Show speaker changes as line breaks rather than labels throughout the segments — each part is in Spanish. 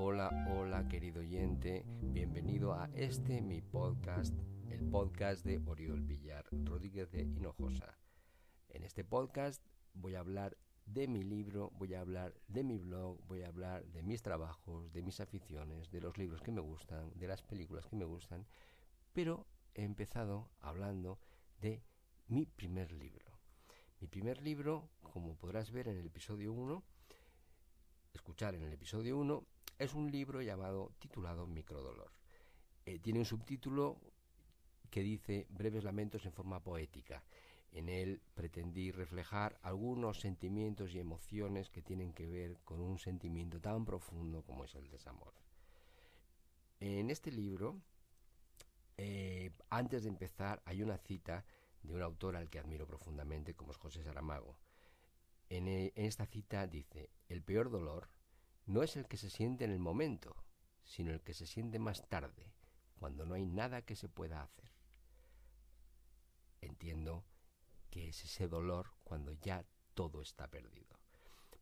Hola, hola querido oyente, bienvenido a este mi podcast, el podcast de Oriol Villar Rodríguez de Hinojosa. En este podcast voy a hablar de mi libro, voy a hablar de mi blog, voy a hablar de mis trabajos, de mis aficiones, de los libros que me gustan, de las películas que me gustan, pero he empezado hablando de mi primer libro. Mi primer libro, como podrás ver en el episodio 1, escuchar en el episodio 1, es un libro llamado, titulado Microdolor. Eh, tiene un subtítulo que dice Breves Lamentos en forma poética. En él pretendí reflejar algunos sentimientos y emociones que tienen que ver con un sentimiento tan profundo como es el desamor. En este libro, eh, antes de empezar, hay una cita de un autor al que admiro profundamente, como es José Saramago. en e, esta cita dice, el peor dolor no es el que se siente en el momento, sino el que se siente más tarde, cuando no hay nada que se pueda hacer. Entiendo que es ese dolor cuando ya todo está perdido.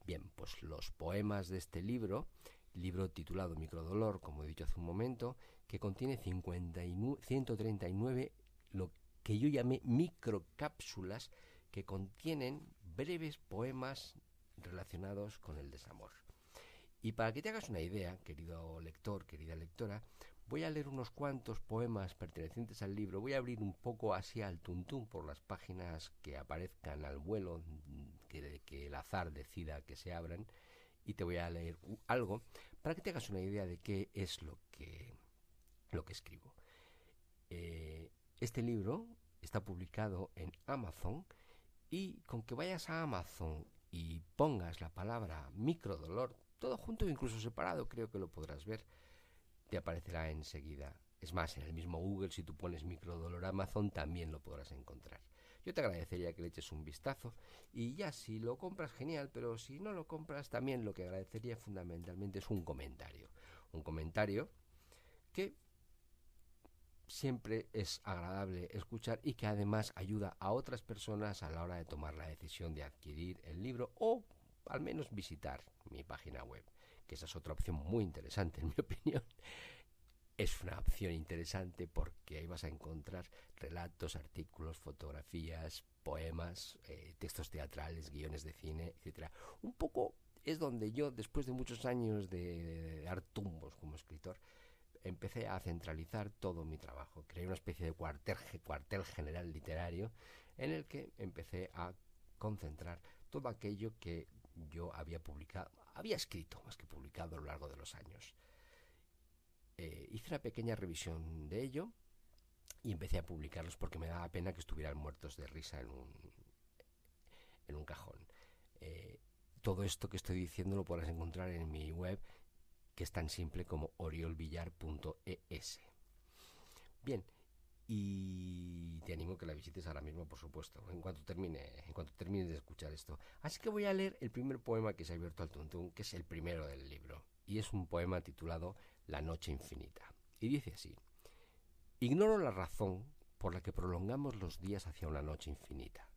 Bien, pues los poemas de este libro, libro titulado Microdolor, como he dicho hace un momento, que contiene y 139 lo que yo llamé microcápsulas que contienen breves poemas relacionados con el desamor. Y para que te hagas una idea, querido lector, querida lectora, voy a leer unos cuantos poemas pertenecientes al libro. Voy a abrir un poco así al tuntún por las páginas que aparezcan al vuelo, mm, que, que el azar decida que se abran, y te voy a leer algo para que te hagas una idea de qué es lo que, escribo. Eh, este libro está publicado en Amazon y con que vayas a Amazon y pongas la palabra microdolor, todo junto o incluso separado, creo que lo podrás ver. Te aparecerá enseguida. Es más, en el mismo Google, si tú pones microdolor Amazon, también lo podrás encontrar. Yo te agradecería que le eches un vistazo y ya si lo compras, genial, pero si no lo compras, también lo que agradecería fundamentalmente es un comentario. Un comentario que siempre es agradable escuchar y que además ayuda a otras personas a la hora de tomar la decisión de adquirir el libro o al menos visitar mi página web, que esa es otra opción muy interesante en mi opinión. Es una opción interesante porque ahí vas a encontrar relatos, artículos, fotografías, poemas, eh, textos teatrales, guiones de cine, etcétera. Un poco es donde yo, después de muchos años de, dar tumbos como escritor, empecé a centralizar todo mi trabajo. Creé una especie de cuartel general literario en el que empecé a concentrar todo aquello que yo había publicado, había escrito más que publicado a lo largo de los años. Eh, hice una pequeña revisión de ello y empecé a publicarlos porque me daba pena que estuvieran muertos de risa en un, en un cajón. Eh, todo esto que estoy diciendo lo podrás encontrar en mi web, que es tan simple como oriolvillar.es. Bien, y te animo que la visites ahora mismo, por supuesto, en cuanto termine, en cuanto termines de escuchar esto. Así que voy a leer el primer poema que se ha abierto al Tuntún, que es el primero del libro, y es un poema titulado La noche infinita. Y dice así: Ignoro la razón por la que prolongamos los días hacia una noche infinita,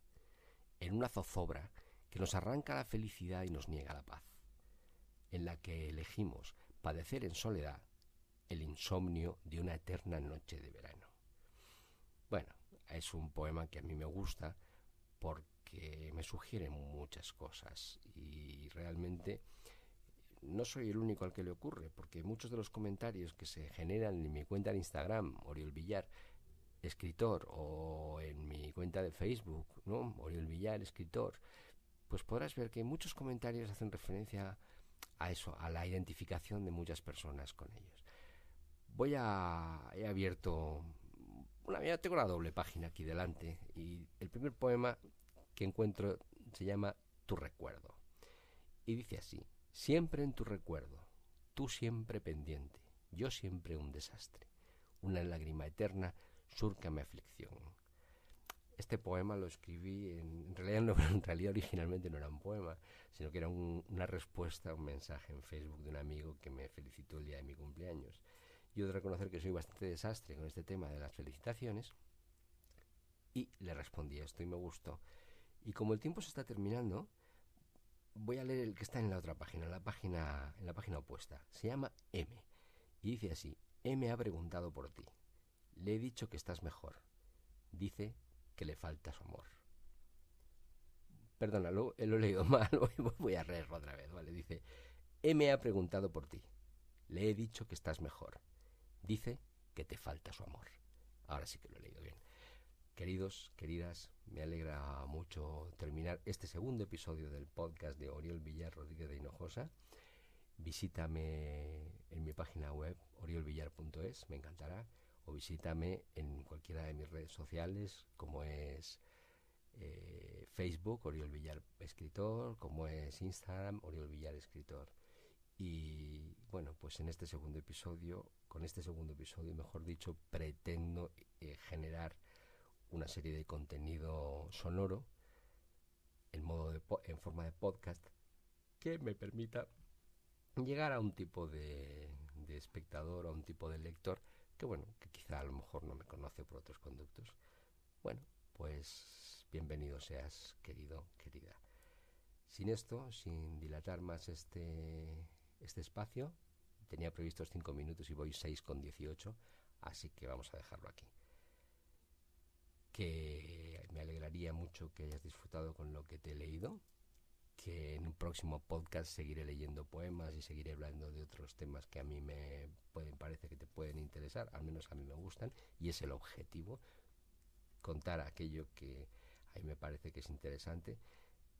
en una zozobra que nos arranca la felicidad y nos niega la paz, en la que elegimos padecer en soledad el insomnio de una eterna noche de verano es un poema que a mí me gusta porque me sugiere muchas cosas y realmente no soy el único al que le ocurre, porque muchos de los comentarios que se generan en mi cuenta de Instagram, Oriol Villar, escritor, o en mi cuenta de Facebook, ¿no? Oriol Villar, escritor, pues podrás ver que muchos comentarios hacen referencia a eso, a la identificación de muchas personas con ellos. Voy a... he abierto una, tengo la doble página aquí delante y el primer poema que encuentro se llama Tu recuerdo. Y dice así, siempre en tu recuerdo, tú siempre pendiente, yo siempre un desastre, una lágrima eterna surca mi aflicción. Este poema lo escribí, en, realidad, no, originalmente no era un poema, sino que era una respuesta a un mensaje en Facebook de un amigo que me felicitó el día de mi cumpleaños. Yo de reconocer que soy bastante desastre con este tema de las felicitaciones. Y le respondí esto y me gustó. Y como el tiempo se está terminando, voy a leer el que está en la otra página, en la página, en la página opuesta. Se llama M. Y dice así, M ha preguntado por ti. Le he dicho que estás mejor. Dice que le falta su amor. perdónalo eh, lo, he leído mal, voy a leerlo otra vez, ¿vale? Dice, M ha preguntado por ti. Le he dicho que estás mejor dice que te falta su amor. Ahora sí que lo he leído bien. Queridos, queridas, me alegra mucho terminar este segundo episodio del podcast de Oriol Villar Rodríguez de Hinojosa. Visítame en mi página web oriolvillar.es, me encantará, o visítame en cualquiera de mis redes sociales, como es eh, Facebook, Oriol Villar Escritor, como es Instagram, Oriol Villar Escritor. Y bueno, pues en este segundo episodio, con este segundo episodio, mejor dicho, pretendo eh, generar una serie de contenido sonoro en, modo en forma de podcast que me permita llegar a un tipo de, de espectador, a un tipo de lector que bueno, que quizá a lo mejor no me conoce por otros conductos. Bueno, pues bienvenido seas, querido, querida. Sin esto, sin dilatar más este este espacio tenía previstos 5 minutos y voy 6 con 18, así que vamos a dejarlo aquí. Que me alegraría mucho que hayas disfrutado con lo que te he leído, que en un próximo podcast seguiré leyendo poemas y seguiré hablando de otros temas que a mí me pueden parece que te pueden interesar, al menos a mí me gustan y es el objetivo contar aquello que a mí me parece que es interesante,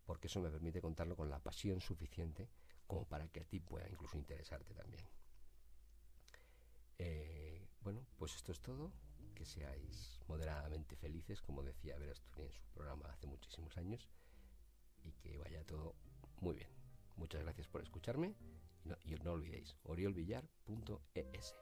porque eso me permite contarlo con la pasión suficiente como para que a ti pueda incluso interesarte también. Eh, bueno, pues esto es todo. Que seáis moderadamente felices, como decía Veras Asturias en su programa hace muchísimos años, y que vaya todo muy bien. Muchas gracias por escucharme y no, y no olvidéis oriolvillar.es.